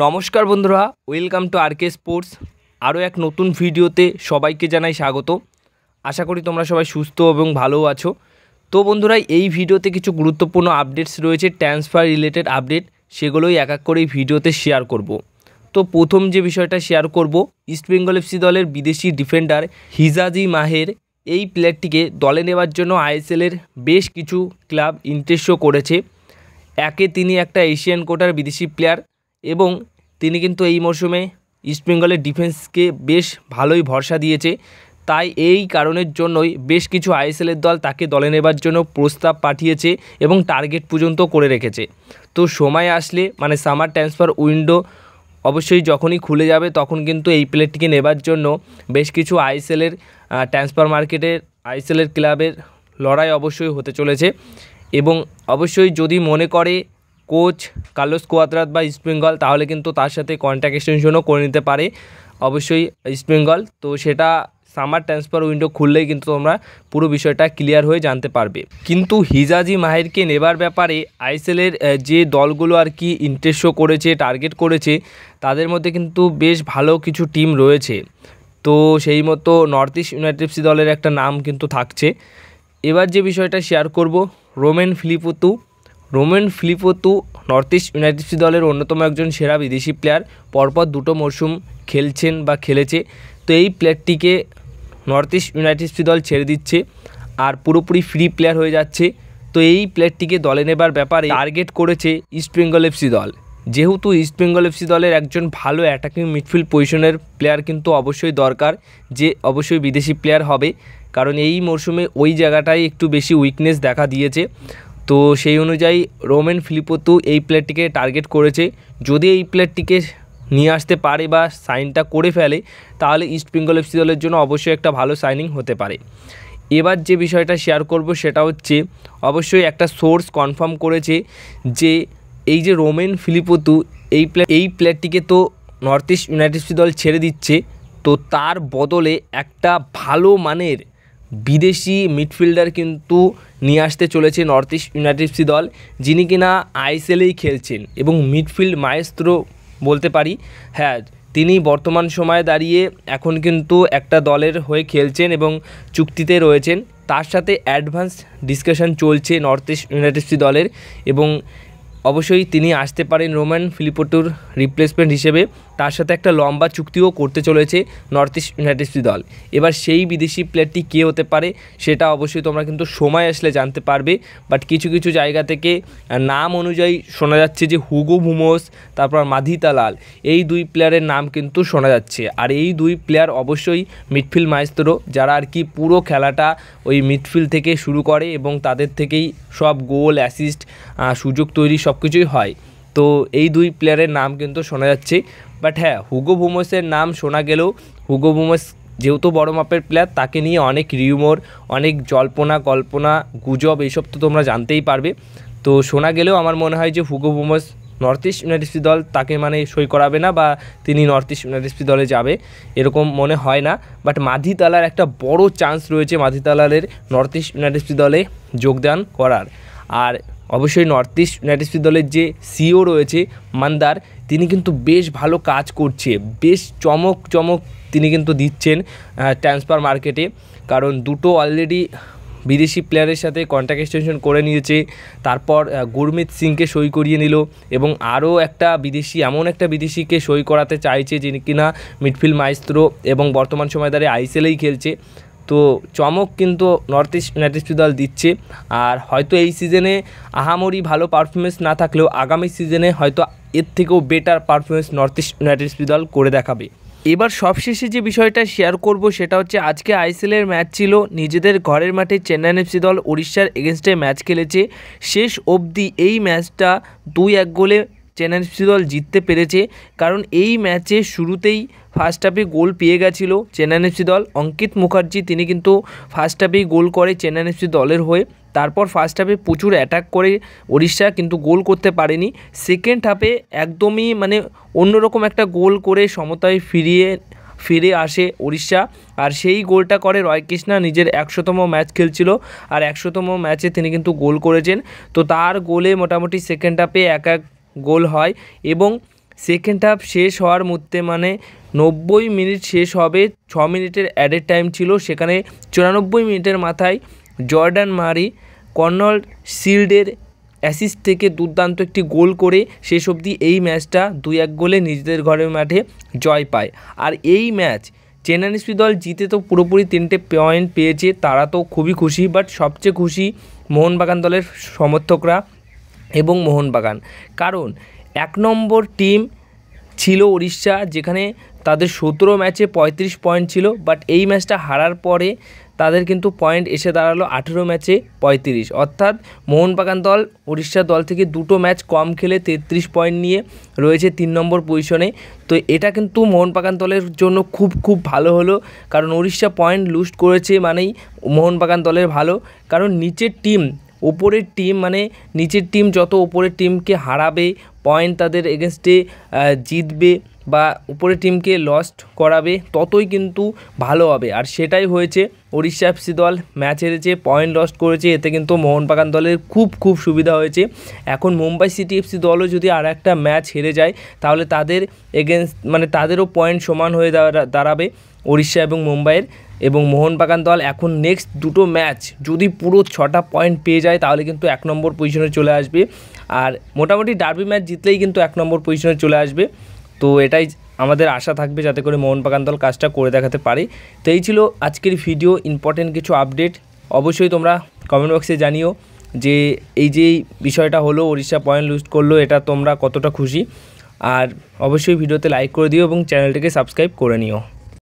নমস্কার বন্ধুরা welcome to R K sports আরও এক নতুন ভিডিওতে সবাইকে জানাই স্বাগত আশা করি তোমরা সবাই সুস্থ এবং ভালো আছো তো বন্ধুরা এই ভিডিওতে কিছু গুরুত্বপূর্ণ আপডেটস রয়েছে ট্রান্সফার রিলেটেড আপডেট সেগুলোই এক এক করে এই ভিডিওতে শেয়ার করব। তো প্রথম যে বিষয়টা শেয়ার করব ইস্টবেঙ্গল এফসি দলের বিদেশি ডিফেন্ডার হিজাজি মাহের এই প্লেয়ারটিকে দলে নেওয়ার জন্য আইএসএলের বেশ কিছু ক্লাব ইন্টারেস্টও করেছে একে তিনি একটা এশিয়ান কোটার বিদেশি প্লেয়ার এবং তিনি কিন্তু এই মরশুমে ইস্টবেঙ্গলের ডিফেন্সকে বেশ ভালোই ভরসা দিয়েছে তাই এই কারণের জন্যই বেশ কিছু আইএসএলের দল তাকে দলে নেবার জন্য প্রস্তাব পাঠিয়েছে এবং টার্গেট পর্যন্ত করে রেখেছে তো সময় আসলে মানে সামার ট্রান্সফার উইন্ডো অবশ্যই যখনই খুলে যাবে তখন কিন্তু এই প্লেটটিকে নেবার জন্য বেশ কিছু আইএসএলের ট্রান্সফার মার্কেটের আইএসএলের ক্লাবের লড়াই অবশ্যই হতে চলেছে এবং অবশ্যই যদি মনে করে কোচ কার্লোস কুয়াতরাত বা ইস্টবেঙ্গল তাহলে কিন্তু তার সাথে কন্ট্যাক্ট এক্সটেনশনও করে নিতে পারে অবশ্যই ইস্টবেঙ্গল তো সেটা সামার ট্রান্সফার উইন্ডো খুললেই কিন্তু তোমরা পুরো বিষয়টা ক্লিয়ার হয়ে জানতে পারবে কিন্তু হিজাজি মাহিরকে নেবার ব্যাপারে আইসেলের যে দলগুলো আর কি ইন্টারেস্ট করেছে টার্গেট করেছে তাদের মধ্যে কিন্তু বেশ ভালো কিছু টিম রয়েছে তো সেই মতো নর্থ ইস্ট ইউনাইটেড দলের একটা নাম কিন্তু থাকছে এবার যে বিষয়টা শেয়ার করব Romain Philippoteaux Romain Philippoteaux North East United দলের অন্যতম একজন সেরা বিদেশি প্লেয়ার পরপর দুটো মরশুম খেলছেন বা খেলেছে তো এই প্লেয়ারটিকে নর্থ ইস্ট ইউনাইটেড দল ছেড়ে দিচ্ছে আর পুরোপুরি ফ্রি প্লেয়ার হয়ে যাচ্ছে তো এই প্লেয়ারটিকে দলে নেবার ব্যাপারে টার্গেট করেছে ইস্ট বেঙ্গল এফসি দল যেহেতু ইস্ট বেঙ্গল এফসি দলের একজন ভালো অ্যাটাকিং মিডফিল্ড পজিশনের প্লেয়ার কিন্তু অবশ্যই দরকার যে অবশ্যই বিদেশি প্লেয়ার হবে কারণ এই মরশুমে ওই জায়গাটাই একটু বেশি উইকনেস দেখা দিয়েছে তো সেই অনুযায়ী রোমেন ফিলিপোতু এই প্লেয়ারটিকে টার্গেট করেছে যদি এই প্লেয়ারটিকে নিয়ে আসতে পারে বা সাইনটা করে ফেলে তাহলে ইস্ট বেঙ্গল এফসি দলের জন্য অবশ্যই একটা ভালো সাইনিং হতে পারে এবার যে বিষয়টা শেয়ার করব সেটা হচ্ছে অবশ্যই একটা সোর্স কনফার্ম করেছে যে এই যে রোমেন ফিলিপোতু এই প্লে এই প্লেয়ারটিকে তো নর্থ ইস্ট ইউনাইটেড দল ছেড়ে দিচ্ছে তো তার বদলে একটা ভালো মানের বিদেশি মিডফিল্ডার কিন্তু নিয়ে আসতে চলেছে নর্থ ইস্ট ইউনাইটেডসি দল যিনি কিনা আইসেলেই খেলছেন এবং মিডফিল্ড মায়েস্ত্র বলতে পারি হ্যাঁ তিনি বর্তমান সময়ে দাঁড়িয়ে এখন কিন্তু একটা দলের হয়ে খেলছেন এবং চুক্তিতে রয়েছেন তার সাথে অ্যাডভান্স ডিসকাশন চলছে নর্থ ইস্ট ইউনাইটেডসি দলের এবং অবশ্যই তিনি আসতে পারেন রোমান ফিলিপোটোর রিপ্লেসমেন্ট হিসেবে তার সাথে একটা লম্বা চুক্তিও করতে চলেছে নর্থ ইস্ট ইউনাইটেড দল এবার সেই বিদেশি প্লেয়ারটি কে হতে পারে সেটা অবশ্যই তোমরা কিন্তু সময় আসলে জানতে পারবে বাট কিছু কিছু জায়গা থেকে নাম অনুযায়ী শোনা যাচ্ছে যে হুগো ভুমোস তারপর মাধিতা লাল এই দুই প্লেয়ারের নাম কিন্তু শোনা যাচ্ছে আর এই দুই প্লেয়ার অবশ্যই মিডফিল্ড মাইস্তরো যারা আর কি পুরো খেলাটা ওই মিডফিল্ড থেকে শুরু করে এবং তাদের থেকেই সব গোল অ্যাসিস্ট সুযোগ তৈরি সব সব কিছুই হয় তো এই দুই প্লেয়ারের নাম কিন্তু শোনা যাচ্ছে বাট হ্যাঁ হুগো ভুমসের নাম শোনা গেলেও হুগো ভুমস যেহেতু বড় মাপের প্লেয়ার তাকে নিয়ে অনেক রিউমোর অনেক জল্পনা কল্পনা গুজব এইসব তো তোমরা জানতেই পারবে তো শোনা গেলেও আমার মনে হয় যে হুগো ভুমস নর্থ ইস্ট ইউনাইটেড দল তাকে মানে সই করাবে না বা তিনি নর্থ ইস্ট ইউনাইটেড দলে যাবে এরকম মনে হয় না বাট মাধিতালার একটা বড় চান্স রয়েছে মাধিতালালের নর্থ ইস্ট ইউনাইটেড দলে যোগদান করার আর অবশ্যই নর্থ ইস্ট ইউনাইটেড দলের যে সিও e রয়েছে মান্দার তিনি কিন্তু বেশ ভালো কাজ করছে বেশ চমক চমক তিনি কিন্তু দিচ্ছেন ট্রান্সফার মার্কেটে কারণ দুটো অলরেডি বিদেশি প্লেয়ারের সাথে কন্ট্যাক্ট এক্সটেনশন করে নিয়েছে তারপর গুরমিত সিংকে সই করিয়ে নিল এবং আরও একটা বিদেশি এমন একটা বিদেশিকে সই করাতে চাইছে যিনি কিনা মিডফিল্ড মাইস্ত্রো এবং বর্তমান সময় দাঁড়িয়ে আইসিএলেই খেলছে তো চমক কিন্তু নর্থ ইস্ট ইউনাইটেড ইস্ট দল দিচ্ছে আর হয়তো এই সিজনে আহামরি ভালো পারফরমেন্স না থাকলেও আগামী সিজনে হয়তো এর থেকেও বেটার পারফরমেন্স নর্থ ইস্ট ইউনাইটেড দল করে দেখাবে এবার সবশেষে যে বিষয়টা শেয়ার করব সেটা হচ্ছে আজকে আইসিএলের ম্যাচ ছিল নিজেদের ঘরের মাঠে চেন্নাইন এফসি দল উড়িষ্যার এগেনস্টে ম্যাচ খেলেছে শেষ অবধি এই ম্যাচটা দুই এক গোলে চেন্নাই এফসি দল জিততে পেরেছে কারণ এই ম্যাচে শুরুতেই ফার্স্ট হাফে গোল পেয়ে গেছিলো চেন্নাই এফসি দল অঙ্কিত মুখার্জি তিনি কিন্তু ফার্স্ট হাফেই গোল করে চেন্নাই এফসি দলের হয়ে তারপর ফার্স্ট হাফে প্রচুর অ্যাটাক করে ওড়িশা কিন্তু গোল করতে পারেনি সেকেন্ড হাফে একদমই মানে অন্যরকম একটা গোল করে সমতায় ফিরিয়ে ফিরে আসে উড়িষ্যা আর সেই গোলটা করে রয় কৃষ্ণা নিজের একশোতম ম্যাচ খেলছিল আর একশোতম ম্যাচে তিনি কিন্তু গোল করেছেন তো তার গোলে মোটামুটি সেকেন্ড হাফে এক এক গোল হয় এবং সেকেন্ড হাফ শেষ হওয়ার মধ্যে মানে নব্বই মিনিট শেষ হবে ছ মিনিটের অ্যাডেড টাইম ছিল সেখানে চুরানব্বই মিনিটের মাথায় জর্ডান মারি কর্নল শিল্ডের অ্যাসিস থেকে দুর্দান্ত একটি গোল করে শেষ অবধি এই ম্যাচটা দুই এক গোলে নিজেদের ঘরের মাঠে জয় পায় আর এই ম্যাচ চেন্নাইন দল জিতে তো পুরোপুরি তিনটে পয়েন্ট পেয়েছে তারা তো খুবই খুশি বাট সবচেয়ে খুশি মোহনবাগান দলের সমর্থকরা এবং মোহনবাগান কারণ এক নম্বর টিম ছিল উড়িষ্যা যেখানে তাদের সতেরো ম্যাচে পঁয়ত্রিশ পয়েন্ট ছিল বাট এই ম্যাচটা হারার পরে তাদের কিন্তু পয়েন্ট এসে দাঁড়ালো আঠেরো ম্যাচে পঁয়ত্রিশ অর্থাৎ মোহনবাগান দল উড়িষ্যা দল থেকে দুটো ম্যাচ কম খেলে তেত্রিশ পয়েন্ট নিয়ে রয়েছে তিন নম্বর পজিশনে তো এটা কিন্তু মোহনবাগান দলের জন্য খুব খুব ভালো হলো কারণ উড়িষ্যা পয়েন্ট লুস্ট করেছে মানেই মোহনবাগান দলের ভালো কারণ নিচের টিম ওপরের টিম মানে নিচের টিম যত ওপরের টিমকে হারাবে পয়েন্ট তাদের এগেনস্টে জিতবে বা উপরের টিমকে লস্ট করাবে ততই কিন্তু ভালো হবে আর সেটাই হয়েছে ওড়িশা এফসি দল ম্যাচ হেরেছে পয়েন্ট লস্ট করেছে এতে কিন্তু মোহনবাগান দলের খুব খুব সুবিধা হয়েছে এখন মুম্বাই সিটি এফসি দলও যদি আর একটা ম্যাচ হেরে যায় তাহলে তাদের এগেনস্ট মানে তাদেরও পয়েন্ট সমান হয়ে দাঁড়াবে ওড়িশা এবং মুম্বাইয়ের এবং মোহনবাগান দল এখন নেক্সট দুটো ম্যাচ যদি পুরো ছটা পয়েন্ট পেয়ে যায় তাহলে কিন্তু এক নম্বর পজিশনে চলে আসবে আর মোটামুটি ডার্বি ম্যাচ জিতলেই কিন্তু এক নম্বর পজিশনে চলে আসবে তো এটাই আমাদের আশা থাকবে যাতে করে মোহনবাগান দল কাজটা করে দেখাতে পারে তো এই ছিল আজকের ভিডিও ইম্পর্টেন্ট কিছু আপডেট অবশ্যই তোমরা কমেন্ট বক্সে জানিও যে এই যে বিষয়টা হলো ওড়িশা পয়েন্ট লুজ করলো এটা তোমরা কতটা খুশি আর অবশ্যই ভিডিওতে লাইক করে দিও এবং চ্যানেলটিকে সাবস্ক্রাইব করে নিও